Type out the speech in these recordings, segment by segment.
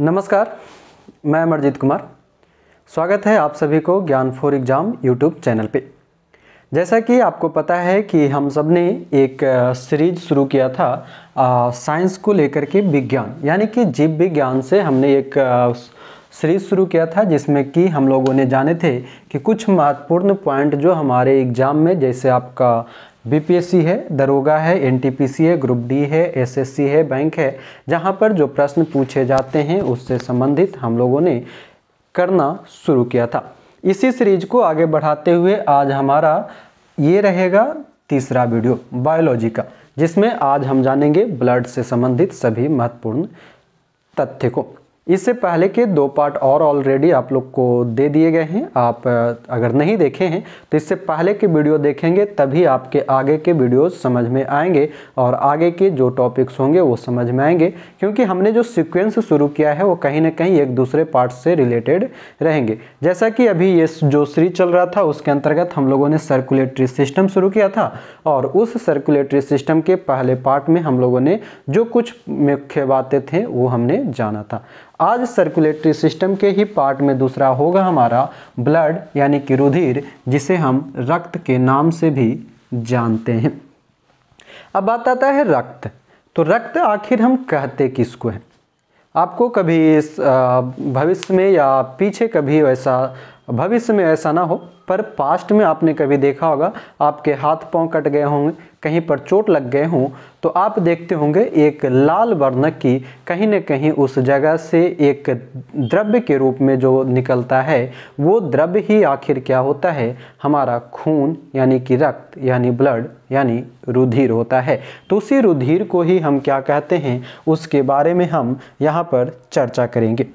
नमस्कार मैं अमरजीत कुमार स्वागत है आप सभी को ज्ञान फॉर एग्ज़ाम यूट्यूब चैनल पे जैसा कि आपको पता है कि हम सब ने एक सीरीज शुरू किया था साइंस को लेकर के विज्ञान यानी कि जीव विज्ञान से हमने एक सीरीज शुरू किया था जिसमें कि हम लोगों ने जाने थे कि कुछ महत्वपूर्ण पॉइंट जो हमारे एग्ज़ाम में जैसे आपका बीपीएससी है दरोगा है एनटीपीसी है ग्रुप डी है एसएससी है बैंक है जहाँ पर जो प्रश्न पूछे जाते हैं उससे संबंधित हम लोगों ने करना शुरू किया था इसी सीरीज को आगे बढ़ाते हुए आज हमारा ये रहेगा तीसरा वीडियो बायोलॉजी का जिसमें आज हम जानेंगे ब्लड से संबंधित सभी महत्वपूर्ण तथ्य को इससे पहले के दो पार्ट और ऑलरेडी आप लोग को दे दिए गए हैं आप अगर नहीं देखे हैं तो इससे पहले के वीडियो देखेंगे तभी आपके आगे के वीडियोस समझ में आएंगे और आगे के जो टॉपिक्स होंगे वो समझ में आएंगे क्योंकि हमने जो सीक्वेंस शुरू किया है वो कहीं ना कहीं एक दूसरे पार्ट से रिलेटेड रहेंगे जैसा कि अभी ये जो सीरीज चल रहा था उसके अंतर्गत हम लोगों ने सर्कुलेटरी सिस्टम शुरू किया था और उस सर्कुलेटरी सिस्टम के पहले पार्ट में हम लोगों ने जो कुछ मुख्य बातें थे वो हमने जाना था आज सर्कुलेटरी सिस्टम के ही पार्ट में दूसरा होगा हमारा ब्लड यानी कि रुधिर जिसे हम रक्त के नाम से भी जानते हैं अब बात आता है रक्त तो रक्त आखिर हम कहते किसको हैं आपको कभी इस भविष्य में या पीछे कभी वैसा भविष्य में ऐसा ना हो पर पास्ट में आपने कभी देखा होगा आपके हाथ पांव कट गए होंगे कहीं पर चोट लग गए हों तो आप देखते होंगे एक लाल वर्ण की कहीं ना कहीं उस जगह से एक द्रव्य के रूप में जो निकलता है वो द्रव्य ही आखिर क्या होता है हमारा खून यानी कि रक्त यानी ब्लड यानी रुधिर होता है तो उसी रुधिर को ही हम क्या कहते हैं उसके बारे में हम यहाँ पर चर्चा करेंगे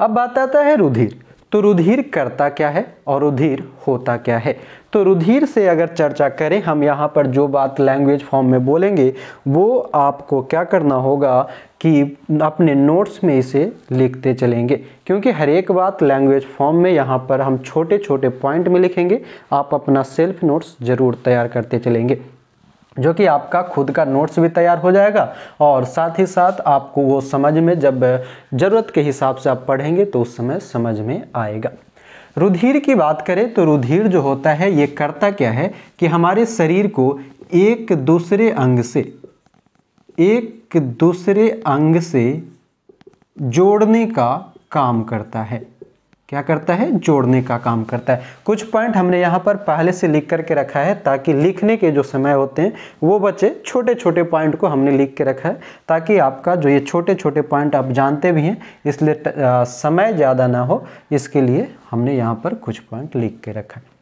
अब बात आता है रुधिर तो रुधिर करता क्या है और रुधिर होता क्या है तो रुधिर से अगर चर्चा करें हम यहाँ पर जो बात लैंग्वेज फॉर्म में बोलेंगे वो आपको क्या करना होगा कि अपने नोट्स में इसे लिखते चलेंगे क्योंकि हर एक बात लैंग्वेज फॉर्म में यहाँ पर हम छोटे छोटे पॉइंट में लिखेंगे आप अपना सेल्फ नोट्स ज़रूर तैयार करते चलेंगे जो कि आपका खुद का नोट्स भी तैयार हो जाएगा और साथ ही साथ आपको वो समझ में जब ज़रूरत के हिसाब से आप पढ़ेंगे तो उस समय समझ में आएगा रुधिर की बात करें तो रुधिर जो होता है ये करता क्या है कि हमारे शरीर को एक दूसरे अंग से एक दूसरे अंग से जोड़ने का काम करता है क्या करता है जोड़ने का काम करता है कुछ पॉइंट हमने यहाँ पर पहले से लिख करके रखा है ताकि लिखने के जो समय होते हैं वो बचे छोटे छोटे पॉइंट को हमने लिख के रखा है ताकि आपका जो ये छोटे छोटे पॉइंट आप जानते भी हैं इसलिए समय ज़्यादा ना हो इसके लिए हमने यहाँ पर कुछ पॉइंट लिख के रखा है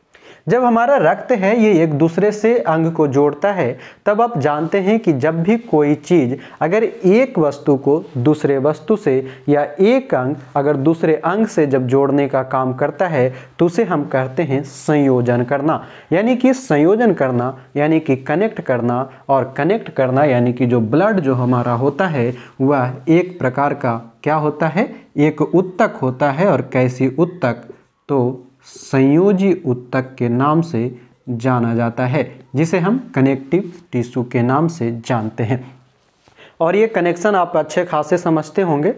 जब हमारा रक्त है ये एक दूसरे से अंग को जोड़ता है तब आप जानते हैं कि जब भी कोई चीज़ अगर एक वस्तु को दूसरे वस्तु से या एक अंग अगर दूसरे अंग से जब जोड़ने का काम करता है तो उसे हम कहते हैं संयोजन करना यानी कि संयोजन करना यानी कि कनेक्ट करना और कनेक्ट करना यानी कि जो ब्लड जो हमारा होता है वह एक प्रकार का क्या होता है एक उत्तक होता है और कैसी उत्तक तो संयोजी उत्तक के नाम से जाना जाता है जिसे हम कनेक्टिव टिश्यू के नाम से जानते हैं और ये कनेक्शन आप अच्छे खासे समझते होंगे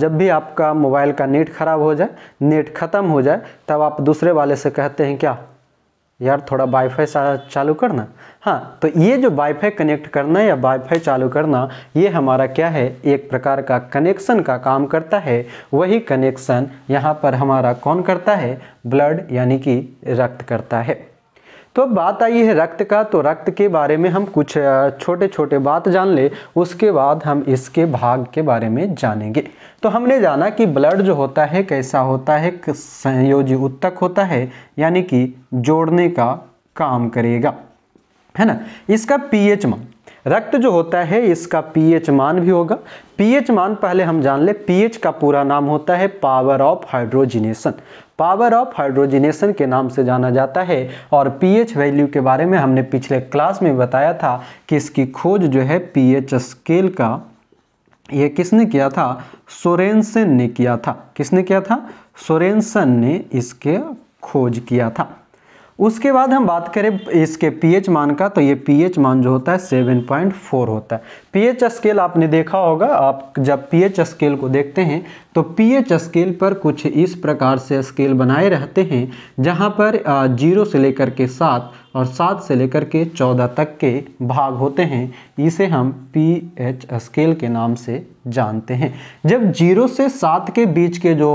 जब भी आपका मोबाइल का नेट ख़राब हो जाए नेट ख़त्म हो जाए तब आप दूसरे वाले से कहते हैं क्या यार थोड़ा वाईफाई चालू करना हाँ तो ये जो वाईफाई कनेक्ट करना या वाईफाई चालू करना ये हमारा क्या है एक प्रकार का कनेक्शन का काम करता है वही कनेक्शन यहाँ पर हमारा कौन करता है ब्लड यानी कि रक्त करता है तो अब बात आई है रक्त का तो रक्त के बारे में हम कुछ छोटे छोटे बात जान ले उसके बाद हम इसके भाग के बारे में जानेंगे तो हमने जाना कि ब्लड जो होता है कैसा होता है संयोजी उत्तक होता है यानी कि जोड़ने का काम करेगा है ना इसका पीएच मान रक्त जो होता है इसका पीएच मान भी होगा पीएच मान पहले हम जान ले पीएच का पूरा नाम होता है power of hydrogenation power of hydrogenation के नाम से जाना जाता है और पीएच वैल्यू के बारे में हमने पिछले क्लास में बताया था कि इसकी खोज जो है पीएच स्केल का ये किसने किया था सोरेनसन ने किया था किसने किया था सोरेनसन ने इसके खोज किया था उसके बाद हम बात करें इसके पीएच मान का तो ये पीएच मान जो होता है 7.4 होता है पीएच स्केल आपने देखा होगा आप जब पीएच स्केल को देखते हैं तो पीएच स्केल पर कुछ इस प्रकार से स्केल बनाए रहते हैं जहाँ पर जीरो से लेकर के सात और सात से लेकर के चौदह तक के भाग होते हैं इसे हम पी एच स्केल के नाम से जानते हैं जब जीरो से सात के बीच के जो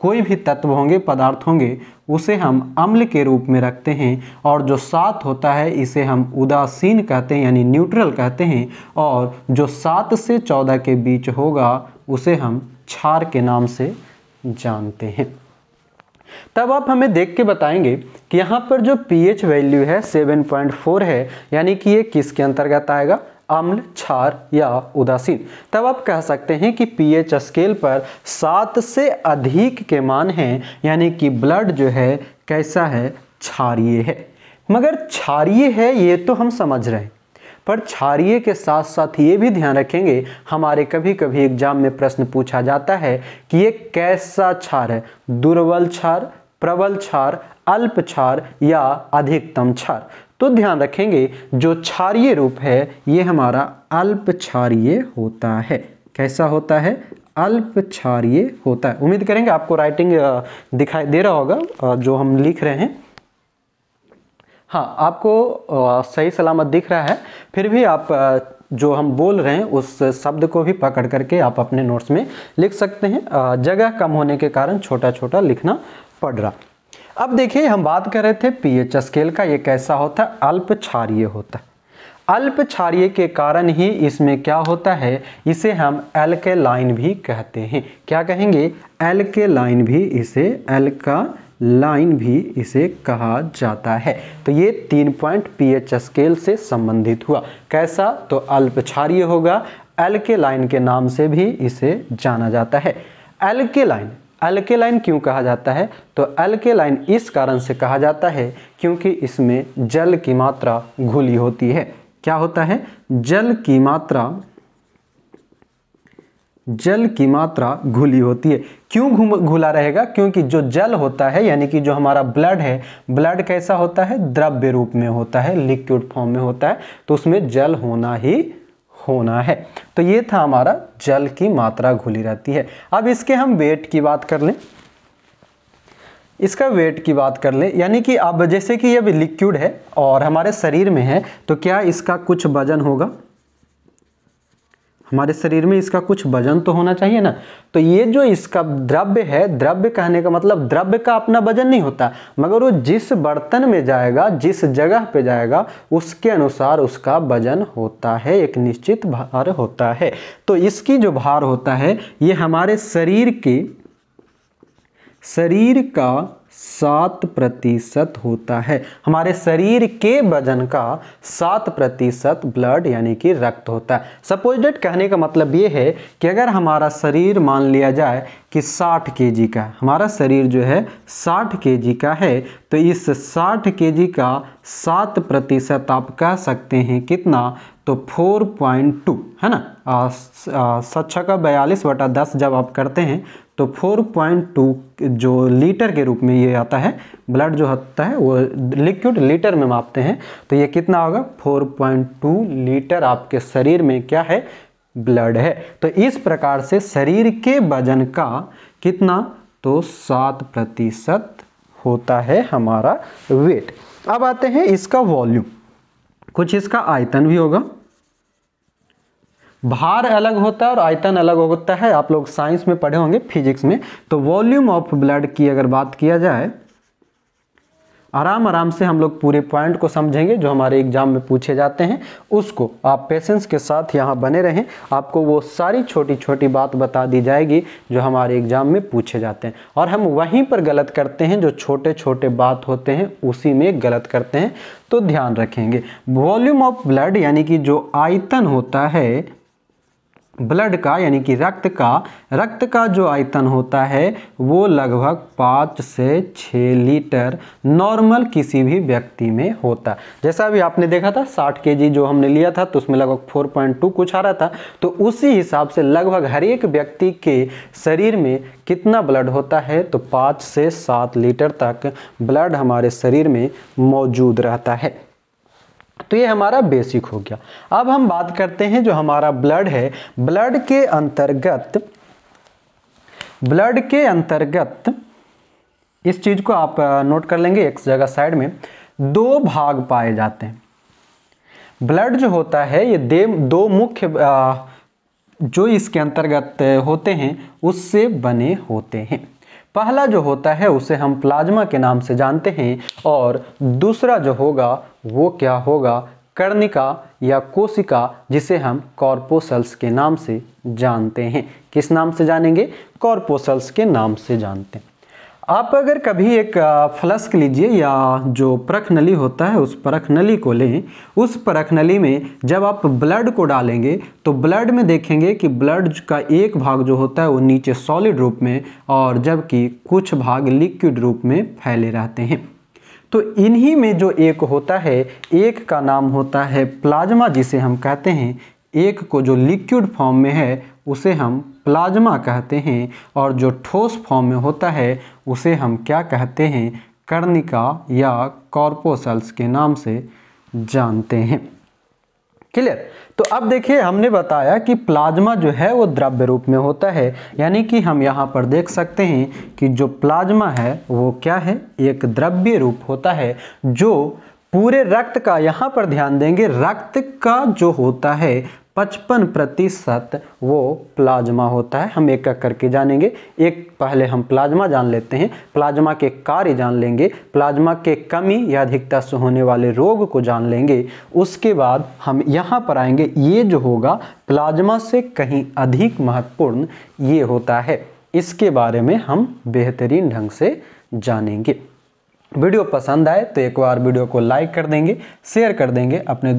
कोई भी तत्व होंगे पदार्थ होंगे उसे हम अम्ल के रूप में रखते हैं और जो सात होता है इसे हम उदासीन कहते हैं यानी न्यूट्रल कहते हैं और जो सात से चौदह के बीच होगा उसे हम क्षार के नाम से जानते हैं तब आप हमें देख के बताएंगे कि यहाँ पर जो पीएच वैल्यू है 7.4 है यानी कि ये किसके अंतर्गत आएगा अम्ल छार या उदासीन तब आप कह सकते हैं कि पीएच स्केल पर सात से अधिक के मान हैं यानी कि ब्लड जो है कैसा है क्षारीय है मगर क्षारीय है ये तो हम समझ रहे हैं पर क्षारिय के साथ साथ ये भी ध्यान रखेंगे हमारे कभी कभी एग्जाम में प्रश्न पूछा जाता है कि ये कैसा क्षार है दुर्बल क्षार प्रबल क्षार अल्प क्षार या अधिकतम क्षार तो ध्यान रखेंगे जो क्षारिय रूप है ये हमारा अल्प क्षारिय होता है कैसा होता है अल्प क्षारिय होता है उम्मीद करेंगे आपको राइटिंग दिखाई दे रहा होगा जो हम लिख रहे हैं हाँ आपको सही सलामत दिख रहा है फिर भी आप जो हम बोल रहे हैं उस शब्द को भी पकड़ करके आप अपने नोट्स में लिख सकते हैं जगह कम होने के कारण छोटा छोटा लिखना पड़ रहा अब देखिए हम बात कर रहे थे पीएच स्केल का ये कैसा होता है अल्प क्षारिय होता है अल्प क्षारिय के कारण ही इसमें क्या होता है इसे हम एल के लाइन भी कहते हैं क्या कहेंगे एल के लाइन भी इसे एल का लाइन भी इसे कहा जाता है तो ये तीन पॉइंट पीएच स्केल से संबंधित हुआ कैसा तो अल्प क्षारिय होगा एल के लाइन के नाम से भी इसे जाना जाता है एल के लाइन अल्केलाइन क्यों कहा जाता है तो अल्केलाइन इस कारण से कहा जाता है क्योंकि इसमें जल की मात्रा घुली होती है क्या होता है जल की मात्रा जल की मात्रा घुली होती है क्यों घुम घुला रहेगा क्योंकि जो जल होता है यानी कि जो हमारा ब्लड है ब्लड कैसा होता है द्रव्य रूप में होता है लिक्विड फॉर्म में होता है तो उसमें जल होना ही होना है तो ये था हमारा जल की मात्रा घुली रहती है अब इसके हम वेट की बात कर लें इसका वेट की बात कर लें यानी कि अब जैसे कि ये लिक्विड है और हमारे शरीर में है तो क्या इसका कुछ वजन होगा हमारे शरीर में इसका कुछ वजन तो होना चाहिए ना तो ये जो इसका द्रव्य है द्रव्य कहने का मतलब द्रव्य का अपना वजन नहीं होता मगर वो जिस बर्तन में जाएगा जिस जगह पे जाएगा उसके अनुसार उसका वजन होता है एक निश्चित भार होता है तो इसकी जो भार होता है ये हमारे शरीर की शरीर का सात प्रतिशत होता है हमारे शरीर के वजन का सात प्रतिशत ब्लड यानी कि रक्त होता है सपोजिट कहने का मतलब ये है कि अगर हमारा शरीर मान लिया जाए कि 60 के जी का हमारा शरीर जो है 60 के जी का है तो इस 60 के जी का सात प्रतिशत आप कह सकते हैं कितना तो 4.2 है ना सच्छा का बयालीस वटा दस जब आप करते हैं तो 4.2 जो लीटर के रूप में ये आता है ब्लड जो होता है वो लिक्विड लीटर में मापते हैं तो ये कितना होगा 4.2 लीटर आपके शरीर में क्या है ब्लड है तो इस प्रकार से शरीर के वजन का कितना तो सात प्रतिशत होता है हमारा वेट अब आते हैं इसका वॉल्यूम कुछ इसका आयतन भी होगा भार अलग होता है और आयतन अलग होता है आप लोग साइंस में पढ़े होंगे फिजिक्स में तो वॉल्यूम ऑफ ब्लड की अगर बात किया जाए आराम आराम से हम लोग पूरे पॉइंट को समझेंगे जो हमारे एग्जाम में पूछे जाते हैं उसको आप पेशेंस के साथ यहाँ बने रहें आपको वो सारी छोटी छोटी बात बता दी जाएगी जो हमारे एग्जाम में पूछे जाते हैं और हम वहीं पर गलत करते हैं जो छोटे छोटे बात होते हैं उसी में गलत करते हैं तो ध्यान रखेंगे वॉल्यूम ऑफ ब्लड यानी कि जो आयतन होता है ब्लड का यानी कि रक्त का रक्त का जो आयतन होता है वो लगभग पाँच से छः लीटर नॉर्मल किसी भी व्यक्ति में होता जैसा अभी आपने देखा था साठ केजी जो हमने लिया था तो उसमें लगभग फोर पॉइंट टू कुछ आ रहा था तो उसी हिसाब से लगभग हर एक व्यक्ति के शरीर में कितना ब्लड होता है तो पाँच से सात लीटर तक ब्लड हमारे शरीर में मौजूद रहता है तो ये हमारा बेसिक हो गया अब हम बात करते हैं जो हमारा ब्लड है ब्लड के अंतर्गत ब्लड के अंतर्गत इस चीज़ को आप नोट कर लेंगे एक जगह साइड में दो भाग पाए जाते हैं ब्लड जो होता है ये दे दो मुख्य जो इसके अंतर्गत होते हैं उससे बने होते हैं पहला जो होता है उसे हम प्लाज्मा के नाम से जानते हैं और दूसरा जो होगा वो क्या होगा कर्णिका या कोशिका जिसे हम कॉर्पोसल्स के नाम से जानते हैं किस नाम से जानेंगे कॉर्पोसल्स के नाम से जानते हैं आप अगर कभी एक फ्लस्क लीजिए या जो परख नली होता है उस परख नली को लें उस परख नली में जब आप ब्लड को डालेंगे तो ब्लड में देखेंगे कि ब्लड का एक भाग जो होता है वो नीचे सॉलिड रूप में और जबकि कुछ भाग लिक्विड रूप में फैले रहते हैं तो इन्हीं में जो एक होता है एक का नाम होता है प्लाज्मा जिसे हम कहते हैं एक को जो लिक्विड फॉर्म में है उसे हम प्लाज्मा कहते हैं और जो ठोस फॉर्म में होता है उसे हम क्या कहते हैं कर्णिका या कॉर्पोसल्स के नाम से जानते हैं क्लियर तो अब देखिए हमने बताया कि प्लाज्मा जो है वो द्रव्य रूप में होता है यानी कि हम यहाँ पर देख सकते हैं कि जो प्लाज्मा है वो क्या है एक द्रव्य रूप होता है जो पूरे रक्त का यहाँ पर ध्यान देंगे रक्त का जो होता है पचपन प्रतिशत वो प्लाज्मा होता है हम एक एक करके जानेंगे एक पहले हम प्लाज्मा जान लेते हैं प्लाज्मा के कार्य जान लेंगे प्लाज्मा के कमी या अधिकता से होने वाले रोग को जान लेंगे उसके बाद हम यहाँ पर आएंगे ये जो होगा प्लाज्मा से कहीं अधिक महत्वपूर्ण ये होता है इसके बारे में हम बेहतरीन ढंग से जानेंगे वीडियो पसंद आए तो एक बार वीडियो को लाइक कर देंगे शेयर कर देंगे अपने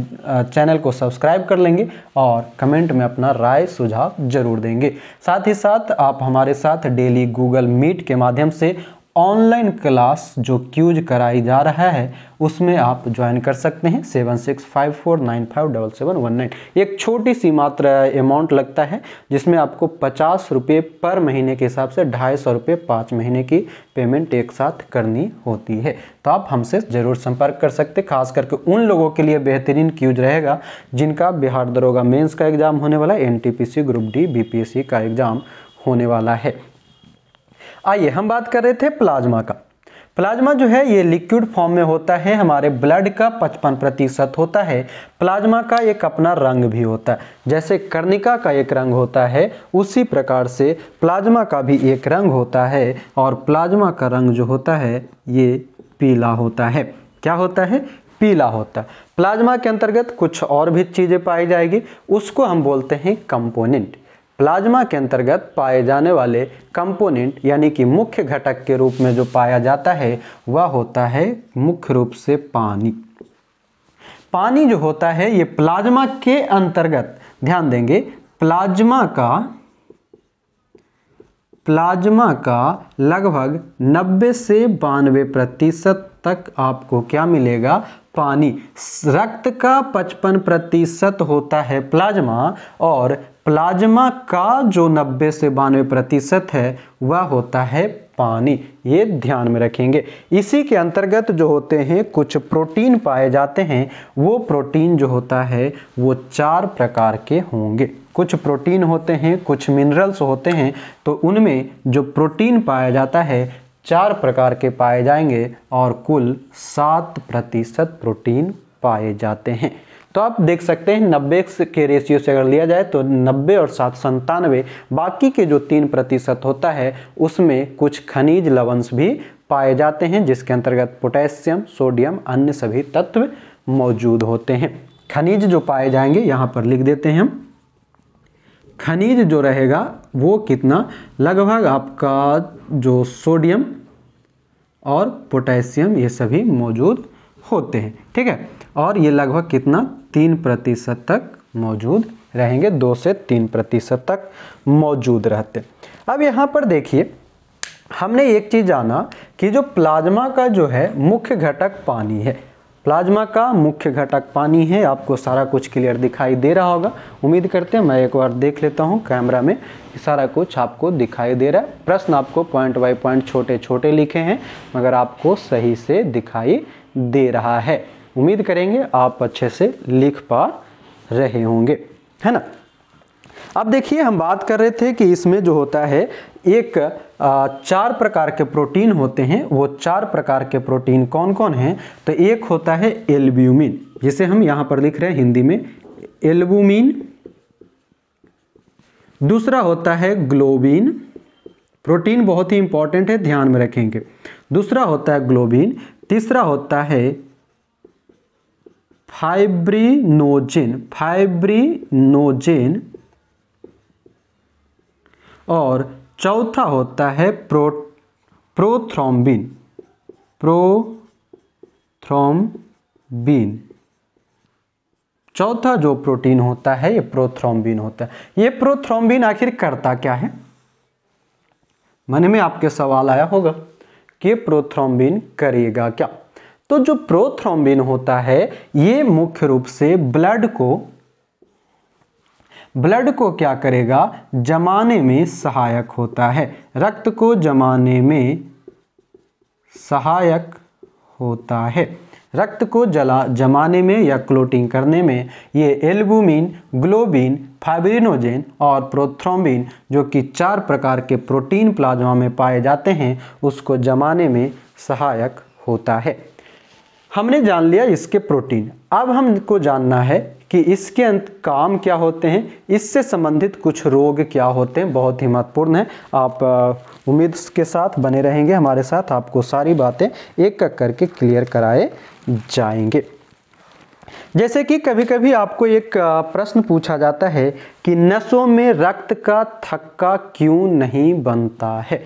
चैनल को सब्सक्राइब कर लेंगे और कमेंट में अपना राय सुझाव जरूर देंगे साथ ही साथ आप हमारे साथ डेली गूगल मीट के माध्यम से ऑनलाइन क्लास जो क्यूज कराई जा रहा है उसमें आप ज्वाइन कर सकते हैं seven six five four nine five double seven one nine एक छोटी सी मात्रा अमाउंट लगता है जिसमें आपको पचास रुपये पर महीने के हिसाब से ढाई सौ रुपये पाँच महीने की पेमेंट एक साथ करनी होती है तो आप हमसे ज़रूर संपर्क कर सकते खास करके उन लोगों के लिए बेहतरीन क्यूज रहेगा जिनका बिहार दरोगा मेन्स का एग्ज़ाम होने वाला है एनटीपीसी ग्रुप डी बी का एग्ज़ाम होने वाला है आइए हम बात कर रहे थे प्लाज्मा का प्लाज्मा जो है ये लिक्विड फॉर्म में होता है हमारे ब्लड का 55 प्रतिशत होता है प्लाज्मा का एक अपना रंग भी होता है जैसे कर्णिका का एक रंग होता है उसी प्रकार से प्लाज्मा का भी एक रंग होता है और प्लाज्मा का रंग जो होता है ये पीला होता है क्या होता है पीला होता है प्लाज्मा के अंतर्गत कुछ और भी चीज़ें पाई जाएगी उसको हम बोलते हैं कंपोनेंट प्लाज्मा के अंतर्गत पाए जाने वाले कंपोनेंट यानी कि मुख्य घटक के रूप में जो पाया जाता है वह होता है मुख्य रूप से पानी पानी जो होता है ये प्लाज्मा के अंतर्गत ध्यान देंगे प्लाज्मा का प्लाज्मा का लगभग 90 से बानवे प्रतिशत तक आपको क्या मिलेगा पानी रक्त का 55 प्रतिशत होता है प्लाज्मा और प्लाज्मा का जो 90 से बानवे प्रतिशत है वह होता है पानी ये ध्यान में रखेंगे इसी के अंतर्गत जो होते हैं कुछ प्रोटीन पाए जाते हैं वो प्रोटीन जो होता है वो चार प्रकार के होंगे कुछ प्रोटीन होते हैं कुछ मिनरल्स होते हैं तो उनमें जो प्रोटीन पाया जाता है चार प्रकार के पाए जाएंगे और कुल सात प्रतिशत प्रोटीन पाए जाते हैं तो आप देख सकते हैं नब्बे के रेशियो से अगर लिया जाए तो नब्बे और सात संतानवे बाकी के जो तीन प्रतिशत होता है उसमें कुछ खनिज लवंश भी पाए जाते हैं जिसके अंतर्गत पोटेशियम सोडियम अन्य सभी तत्व मौजूद होते हैं खनिज जो पाए जाएंगे यहाँ पर लिख देते हैं हम खनिज जो रहेगा वो कितना लगभग आपका जो सोडियम और पोटेशियम ये सभी मौजूद होते हैं ठीक है और ये लगभग कितना तीन प्रतिशत तक मौजूद रहेंगे दो से तीन प्रतिशत तक मौजूद रहते अब यहाँ पर देखिए हमने एक चीज़ जाना कि जो प्लाज्मा का जो है मुख्य घटक पानी है प्लाज्मा का मुख्य घटक पानी है आपको सारा कुछ क्लियर दिखाई दे रहा होगा उम्मीद करते हैं मैं एक बार देख लेता हूँ कैमरा में सारा कुछ आपको दिखाई दे रहा है प्रश्न आपको पॉइंट बाय पॉइंट छोटे छोटे लिखे हैं मगर आपको सही से दिखाई दे रहा है उम्मीद करेंगे आप अच्छे से लिख पा रहे होंगे है ना अब देखिए हम बात कर रहे थे कि इसमें जो होता है एक चार प्रकार के प्रोटीन होते हैं वो चार प्रकार के प्रोटीन कौन कौन हैं तो एक होता है एल्ब्यूमिन जिसे हम यहाँ पर लिख रहे हैं हिंदी में एल्बुमिन दूसरा होता है ग्लोबिन प्रोटीन बहुत ही इंपॉर्टेंट है ध्यान में रखेंगे दूसरा होता है ग्लोबिन तीसरा होता है फाइब्रिनोजेन फाइब्रिनोजेन और चौथा होता है प्रो प्रोथ्रोम्बिन प्रोथ्रोम्बिन चौथा जो प्रोटीन होता है ये प्रोथ्रोम्बिन होता है ये प्रोथ्रोम्बिन आखिर करता क्या है मन में आपके सवाल आया होगा कि प्रोथ्रोम्बिन करेगा क्या तो जो प्रोथ्रोम्बिन होता है ये मुख्य रूप से ब्लड को ब्लड को क्या करेगा जमाने में सहायक होता है रक्त को जमाने में सहायक होता है रक्त को जला जमाने में या क्लोटिंग करने में ये एल्बुमिन ग्लोबिन फाइब्रिनोजेन और प्रोथ्रोम्बिन जो कि चार प्रकार के प्रोटीन प्लाज्मा में पाए जाते हैं उसको जमाने में सहायक होता है हमने जान लिया इसके प्रोटीन अब हमको जानना है कि इसके अंत काम क्या होते हैं इससे संबंधित कुछ रोग क्या होते हैं बहुत ही महत्वपूर्ण है आप उम्मीद के साथ बने रहेंगे हमारे साथ आपको सारी बातें एक एक करके क्लियर कराए जाएंगे जैसे कि कभी कभी आपको एक प्रश्न पूछा जाता है कि नसों में रक्त का थक्का क्यों नहीं बनता है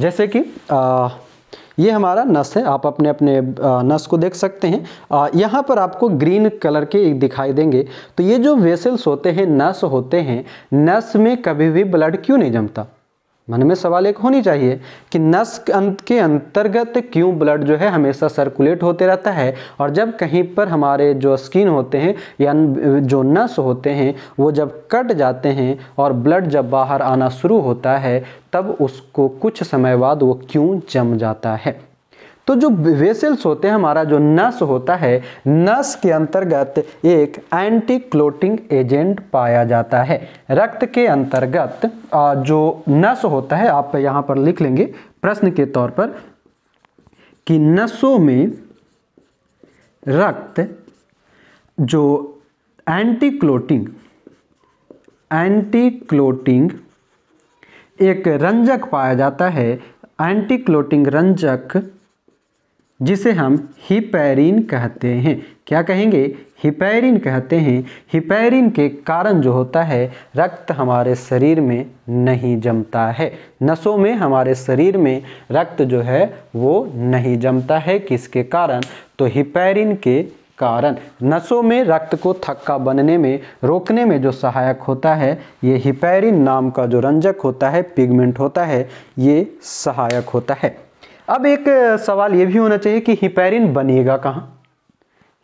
जैसे कि आ, ये हमारा नस है आप अपने अपने नस को देख सकते हैं यहाँ पर आपको ग्रीन कलर के दिखाई देंगे तो ये जो वेसल्स होते हैं नस होते हैं नस में कभी भी ब्लड क्यों नहीं जमता मन में सवाल एक होनी चाहिए कि नस अंत के अंतर्गत क्यों ब्लड जो है हमेशा सर्कुलेट होते रहता है और जब कहीं पर हमारे जो स्किन होते हैं या जो नस होते हैं वो जब कट जाते हैं और ब्लड जब बाहर आना शुरू होता है तब उसको कुछ समय बाद वो क्यों जम जाता है तो जो वेसल्स होते हैं हमारा जो नस होता है नस के अंतर्गत एक एंटी क्लोटिंग एजेंट पाया जाता है रक्त के अंतर्गत जो नस होता है आप यहां पर लिख लेंगे प्रश्न के तौर पर कि नसों में रक्त जो एंटी क्लोटिंग एंटी क्लोटिंग एक रंजक पाया जाता है एंटी क्लोटिंग रंजक जिसे हम हिपैरिन कहते हैं क्या कहेंगे हिपैरिन कहते हैं हिपैरिन के कारण जो होता है रक्त हमारे शरीर में नहीं जमता है नसों में हमारे शरीर में रक्त जो है वो नहीं जमता है किसके कारण तो हिपैरिन के कारण नसों में रक्त को थक्का बनने में रोकने में जो सहायक होता है ये हिपैरिन नाम का जो रंजक होता है पिगमेंट होता है ये सहायक होता है अब एक सवाल ये भी होना चाहिए कि हिपेरिन बनेगा कहाँ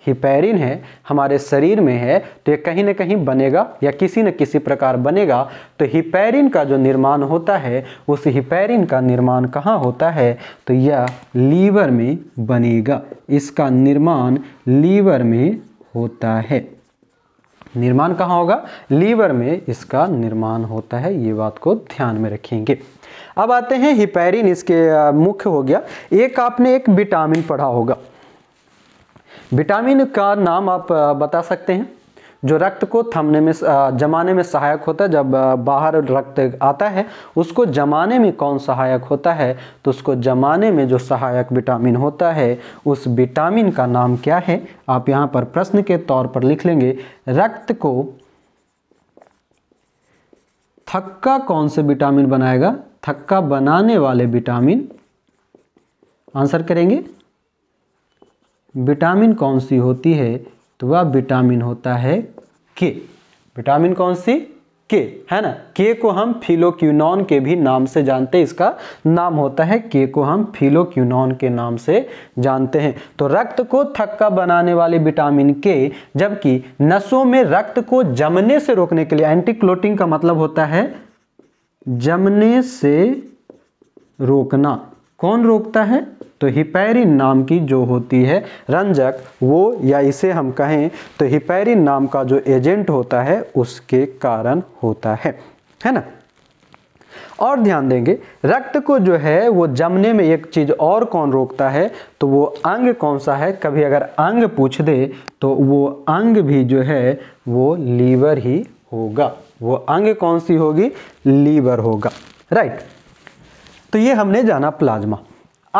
हिपेरिन है हमारे शरीर में है तो ये कहीं ना कहीं बनेगा या किसी न किसी प्रकार बनेगा तो हिपेरिन का जो निर्माण होता है उस हिपेरिन का निर्माण कहाँ होता है तो यह लीवर में बनेगा इसका निर्माण लीवर में होता है निर्माण कहाँ होगा लीवर में इसका निर्माण होता है ये बात को ध्यान में रखेंगे अब आते हैं हिपेरिन इसके मुख्य हो गया एक आपने एक विटामिन पढ़ा होगा विटामिन का नाम आप बता सकते हैं जो रक्त को थमने में जमाने में सहायक होता है जब बाहर रक्त आता है उसको जमाने में कौन सहायक होता है तो उसको जमाने में जो सहायक विटामिन होता है उस विटामिन का नाम क्या है आप यहाँ पर प्रश्न के तौर पर लिख लेंगे रक्त को थक्का कौन से विटामिन बनाएगा थक्का बनाने वाले विटामिन आंसर करेंगे विटामिन कौन सी होती है तो वह विटामिन होता है के विटामिन कौन सी के है ना के को हम फिलोक्यूनॉन के भी नाम से जानते हैं इसका नाम होता है के को हम फिलोक्यूनॉन के नाम से जानते हैं तो रक्त को थक्का बनाने वाले विटामिन के जबकि नसों में रक्त को जमने से रोकने के लिए एंटी क्लोटिंग का मतलब होता है जमने से रोकना कौन रोकता है तो हिपैरिन नाम की जो होती है रंजक वो या इसे हम कहें तो हिपैरिन नाम का जो एजेंट होता है उसके कारण होता है है ना और ध्यान देंगे रक्त को जो है वो जमने में एक चीज़ और कौन रोकता है तो वो अंग कौन सा है कभी अगर अंग पूछ दे तो वो अंग भी जो है वो लीवर ही होगा वो अंग कौन सी होगी लीवर होगा राइट तो ये हमने जाना प्लाज्मा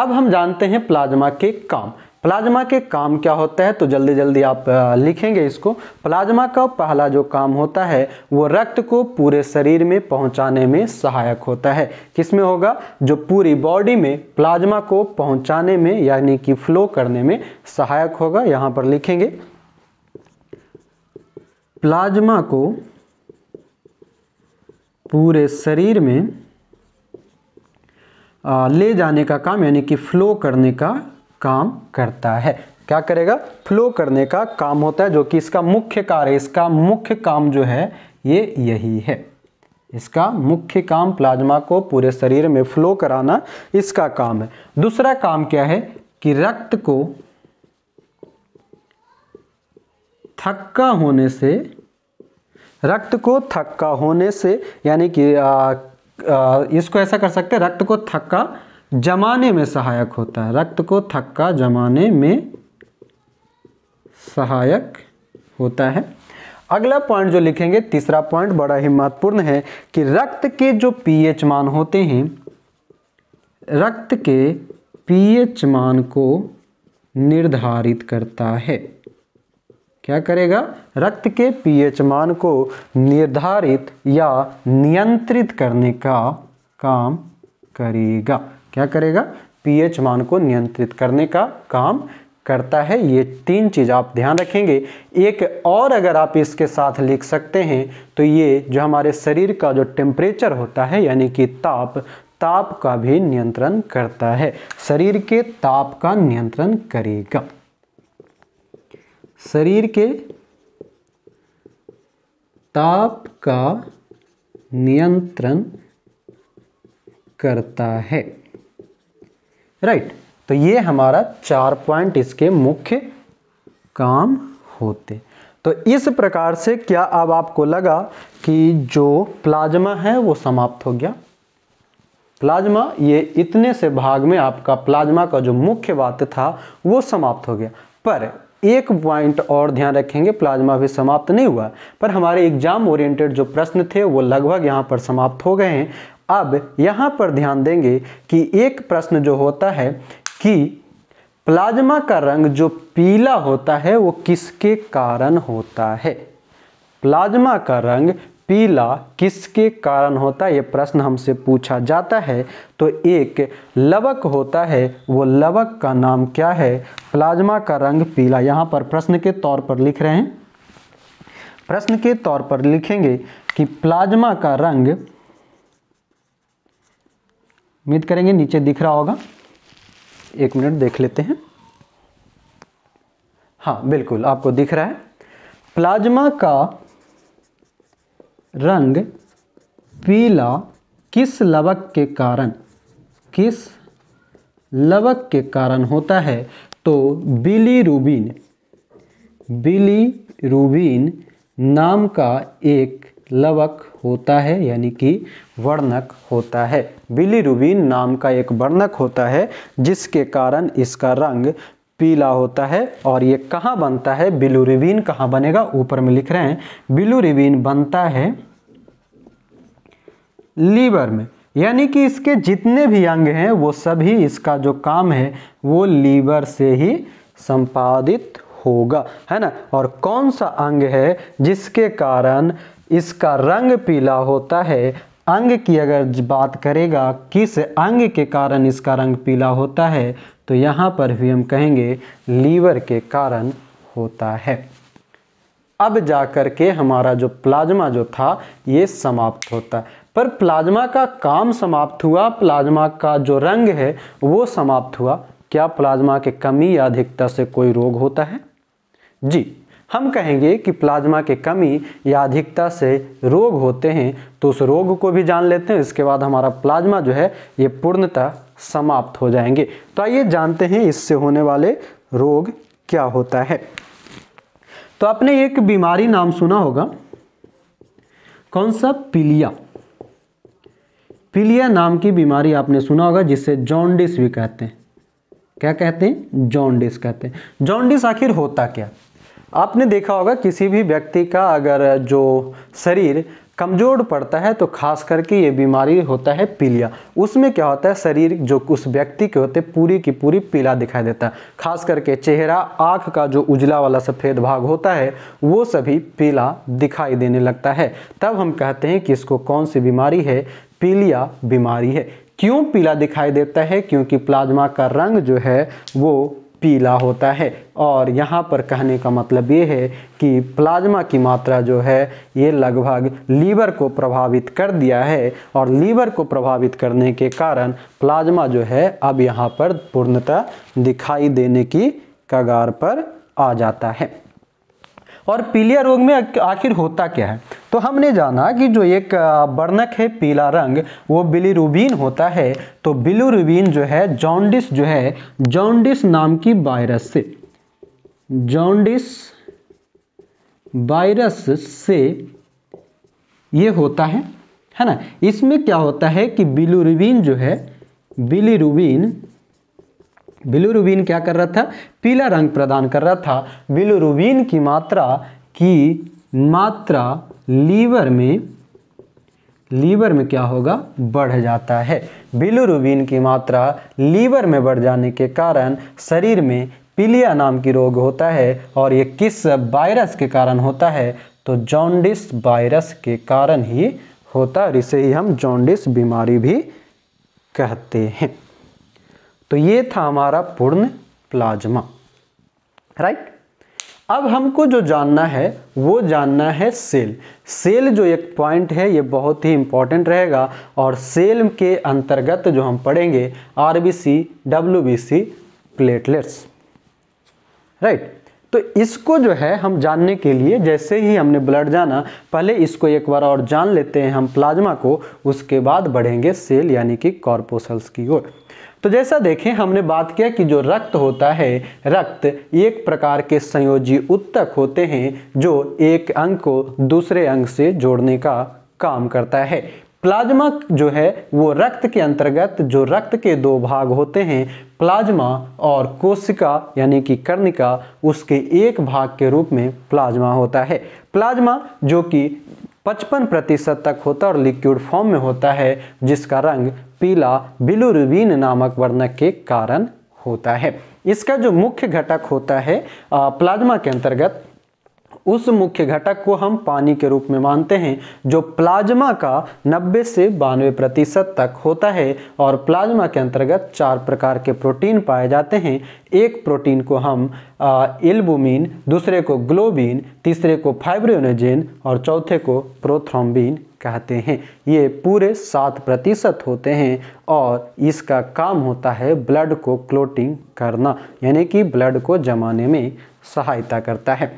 अब हम जानते हैं प्लाज्मा के काम प्लाज्मा के काम क्या होता है तो जल्दी जल्दी आप लिखेंगे इसको प्लाज्मा का पहला जो काम होता है वो रक्त को पूरे शरीर में पहुंचाने में सहायक होता है किसमें होगा जो पूरी बॉडी में प्लाज्मा को पहुंचाने में यानी कि फ्लो करने में सहायक होगा यहाँ पर लिखेंगे प्लाज्मा को पूरे शरीर में ले जाने का काम यानी कि फ्लो करने का काम करता है क्या करेगा फ्लो करने का काम होता है जो कि इसका मुख्य कार्य इसका मुख्य काम जो है ये यही है इसका मुख्य काम प्लाज्मा को पूरे शरीर में फ्लो कराना इसका काम है दूसरा काम क्या है कि रक्त को थक्का होने से रक्त को थक्का होने से यानी कि इसको ऐसा कर सकते हैं रक्त को थक्का जमाने में सहायक होता है रक्त को थक्का जमाने में सहायक होता है अगला पॉइंट जो लिखेंगे तीसरा पॉइंट बड़ा ही महत्वपूर्ण है कि रक्त के जो पीएच मान होते हैं रक्त के पीएच मान को निर्धारित करता है क्या करेगा रक्त के पीएच मान को निर्धारित या नियंत्रित करने का काम करेगा क्या करेगा पीएच मान को नियंत्रित करने का काम करता है ये तीन चीज़ आप ध्यान रखेंगे एक और अगर आप इसके साथ लिख सकते हैं तो ये जो हमारे शरीर का जो टेम्परेचर होता है यानी कि ताप ताप का भी नियंत्रण करता है शरीर के ताप का नियंत्रण करेगा शरीर के ताप का नियंत्रण करता है राइट right. तो ये हमारा चार पॉइंट इसके मुख्य काम होते तो इस प्रकार से क्या अब आपको लगा कि जो प्लाज्मा है वो समाप्त हो गया प्लाज्मा ये इतने से भाग में आपका प्लाज्मा का जो मुख्य बात था वो समाप्त हो गया पर एक पॉइंट और ध्यान रखेंगे प्लाज्मा भी समाप्त नहीं हुआ पर हमारे एग्जाम ओरिएंटेड जो प्रश्न थे वो लगभग यहाँ पर समाप्त हो गए हैं अब यहाँ पर ध्यान देंगे कि एक प्रश्न जो होता है कि प्लाज्मा का रंग जो पीला होता है वो किसके कारण होता है प्लाज्मा का रंग पीला किसके कारण होता है ये प्रश्न हमसे पूछा जाता है तो एक लवक होता है वो लवक का नाम क्या है प्लाज्मा का रंग पीला यहाँ पर प्रश्न के तौर पर लिख रहे हैं प्रश्न के तौर पर लिखेंगे कि प्लाज्मा का रंग उम्मीद करेंगे नीचे दिख रहा होगा एक मिनट देख लेते हैं हाँ बिल्कुल आपको दिख रहा है प्लाज्मा का रंग पीला किस लवक के कारण किस लवक के कारण होता है तो बिली रूबीन बिली रूबीन नाम का एक लवक होता है यानी कि वर्णक होता है बिली रूबीन नाम का एक वर्णक होता है जिसके कारण इसका रंग पीला होता है और ये कहाँ बनता है बिलू रिबीन कहाँ बनेगा ऊपर में लिख रहे हैं बिलू रिबीन बनता है लीवर में यानी कि इसके जितने भी अंग हैं वो सभी इसका जो काम है वो लीवर से ही संपादित होगा है ना और कौन सा अंग है जिसके कारण इसका रंग पीला होता है अंग की अगर बात करेगा किस अंग के कारण इसका रंग पीला होता है तो यहाँ पर भी हम कहेंगे लीवर के कारण होता है अब जा कर के हमारा जो प्लाज्मा जो था ये समाप्त होता है पर प्लाज्मा का काम समाप्त हुआ प्लाज्मा का जो रंग है वो समाप्त हुआ क्या प्लाज्मा के कमी या अधिकता से कोई रोग होता है जी हम कहेंगे कि प्लाज्मा के कमी या अधिकता से रोग होते हैं तो उस रोग को भी जान लेते हैं इसके बाद हमारा प्लाज्मा जो है ये पूर्णतः समाप्त हो जाएंगे तो आइए जानते हैं इससे होने वाले रोग क्या होता है तो आपने एक बीमारी नाम सुना होगा कौन सा पीलिया पीलिया नाम की बीमारी आपने सुना होगा जिसे जॉन्डिस भी कहते हैं क्या कहते हैं जॉन्डिस कहते हैं जॉन्डिस आखिर होता क्या आपने देखा होगा किसी भी व्यक्ति का अगर जो शरीर कमज़ोर पड़ता है तो खास करके ये बीमारी होता है पीलिया उसमें क्या होता है शरीर जो उस व्यक्ति के होते पूरी की पूरी पीला दिखाई देता है खास करके चेहरा आँख का जो उजला वाला सफ़ेद भाग होता है वो सभी पीला दिखाई देने लगता है तब हम कहते हैं कि इसको कौन सी बीमारी है पीलिया बीमारी है क्यों पीला दिखाई देता है क्योंकि प्लाज्मा का रंग जो है वो पीला होता है और यहाँ पर कहने का मतलब ये है कि प्लाज्मा की मात्रा जो है ये लगभग लीवर को प्रभावित कर दिया है और लीवर को प्रभावित करने के कारण प्लाज्मा जो है अब यहाँ पर पूर्णतः दिखाई देने की कगार पर आ जाता है और पीलिया रोग में आखिर होता क्या है तो हमने जाना कि जो एक बर्नक है पीला रंग वो बिलीरुबिन होता है तो बिलीरुबिन जो है जॉन्डिस जो है जॉन्डिस नाम की वायरस से जॉन्डिस वायरस से ये होता है है ना इसमें क्या होता है कि बिलुरुबिन जो है बिलीरुबिन बिलुरुबिन क्या कर रहा था पीला रंग प्रदान कर रहा था बिलुरुबिन की मात्रा की मात्रा लीवर में लीवर में क्या होगा बढ़ जाता है बिलुरुबिन की मात्रा लीवर में बढ़ जाने के कारण शरीर में पीलिया नाम की रोग होता है और ये किस वायरस के कारण होता है तो जॉन्डिस वायरस के कारण ही होता है इसे ही हम जॉन्डिस बीमारी भी कहते हैं तो ये था हमारा पूर्ण प्लाज्मा राइट अब हमको जो जानना है वो जानना है सेल सेल जो एक पॉइंट है ये बहुत ही इम्पॉर्टेंट रहेगा और सेल के अंतर्गत जो हम पढ़ेंगे R B C W B C platelets right तो इसको जो है हम जानने के लिए जैसे ही हमने ब्लड जाना पहले इसको एक बार और जान लेते हैं हम प्लाज्मा को उसके बाद बढ़ेंगे सेल यानी कि कॉर्पोसल्स की ओर तो जैसा देखें हमने बात किया कि जो रक्त होता है रक्त एक प्रकार के संयोजी उत्तक होते हैं जो एक अंग को दूसरे अंग से जोड़ने का काम करता है प्लाज्मा जो है वो रक्त के अंतर्गत जो रक्त के दो भाग होते हैं प्लाज्मा और कोशिका यानी कि कर्णिका उसके एक भाग के रूप में प्लाज्मा होता है प्लाज्मा जो कि 55 प्रतिशत तक होता है और लिक्विड फॉर्म में होता है जिसका रंग पीला बिलुरुबीन नामक वर्णक के कारण होता है इसका जो मुख्य घटक होता है प्लाज्मा के अंतर्गत उस मुख्य घटक को हम पानी के रूप में मानते हैं जो प्लाज्मा का 90 से बानवे प्रतिशत तक होता है और प्लाज्मा के अंतर्गत चार प्रकार के प्रोटीन पाए जाते हैं एक प्रोटीन को हम एल्बुमिन दूसरे को ग्लोबिन तीसरे को फाइब्रोनोजेन और चौथे को प्रोथ्रोम्बिन कहते हैं ये पूरे सात प्रतिशत होते हैं और इसका काम होता है ब्लड को क्लोटिंग करना यानी कि ब्लड को जमाने में सहायता करता है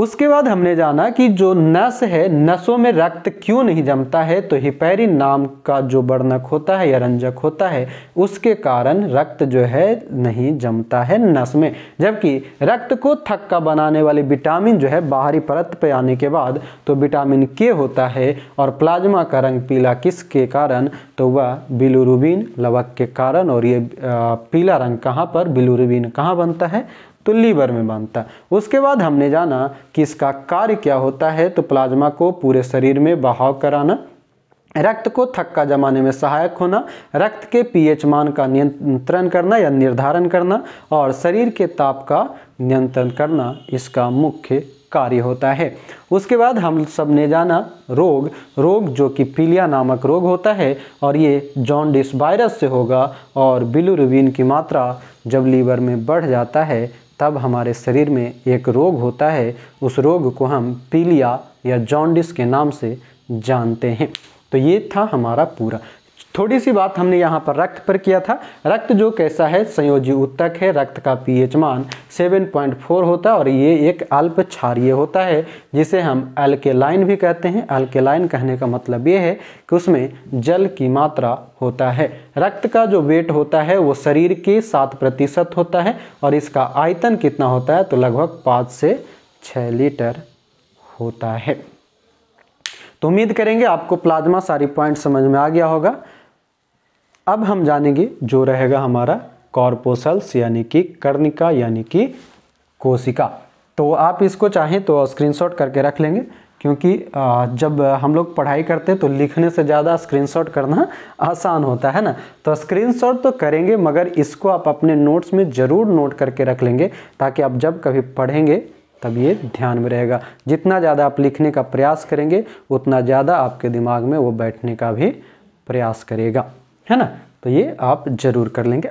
उसके बाद हमने जाना कि जो नस है नसों में रक्त क्यों नहीं जमता है तो हिपैरी नाम का जो वर्णक होता है या रंजक होता है उसके कारण रक्त जो है नहीं जमता है नस में जबकि रक्त को थक्का बनाने वाले विटामिन जो है बाहरी परत पे आने के बाद तो विटामिन के होता है और प्लाज्मा का रंग पीला किसके कारण तो वह बिलुरुबिन लवक के कारण और ये पीला रंग कहाँ पर बिलुरुबिन कहाँ बनता है तो लीवर में बांधता है उसके बाद हमने जाना कि इसका कार्य क्या होता है तो प्लाज्मा को पूरे शरीर में बहाव कराना रक्त को थक्का जमाने में सहायक होना रक्त के पीएच मान का नियंत्रण करना या निर्धारण करना और शरीर के ताप का नियंत्रण करना इसका मुख्य कार्य होता है उसके बाद हम सब ने जाना रोग रोग जो कि पीलिया नामक रोग होता है और ये जॉन्डिस वायरस से होगा और बिलुरुबिन की मात्रा जब लीवर में बढ़ जाता है तब हमारे शरीर में एक रोग होता है उस रोग को हम पीलिया या जॉन्डिस के नाम से जानते हैं तो ये था हमारा पूरा थोड़ी सी बात हमने यहाँ पर रक्त पर किया था रक्त जो कैसा है संयोजी उत्तक है रक्त का पीएच मान 7.4 होता है और ये एक अल्प क्षारिय होता है जिसे हम अल्केलाइन भी कहते हैं अल्केलाइन कहने का मतलब ये है कि उसमें जल की मात्रा होता है रक्त का जो वेट होता है वो शरीर के सात प्रतिशत होता है और इसका आयतन कितना होता है तो लगभग पाँच से छः लीटर होता है तो उम्मीद करेंगे आपको प्लाज्मा सारी पॉइंट समझ में आ गया होगा अब हम जानेंगे जो रहेगा हमारा कॉर्पोसल्स यानी कि कर्णिका यानी कि कोशिका तो आप इसको चाहें तो स्क्रीनशॉट करके रख लेंगे क्योंकि जब हम लोग पढ़ाई करते हैं तो लिखने से ज़्यादा स्क्रीनशॉट करना आसान होता है ना तो स्क्रीनशॉट तो करेंगे मगर इसको आप अपने नोट्स में ज़रूर नोट करके रख लेंगे ताकि आप जब कभी पढ़ेंगे तब ये ध्यान में रहेगा जितना ज़्यादा आप लिखने का प्रयास करेंगे उतना ज़्यादा आपके दिमाग में वो बैठने का भी प्रयास करेगा है ना तो ये आप ज़रूर कर लेंगे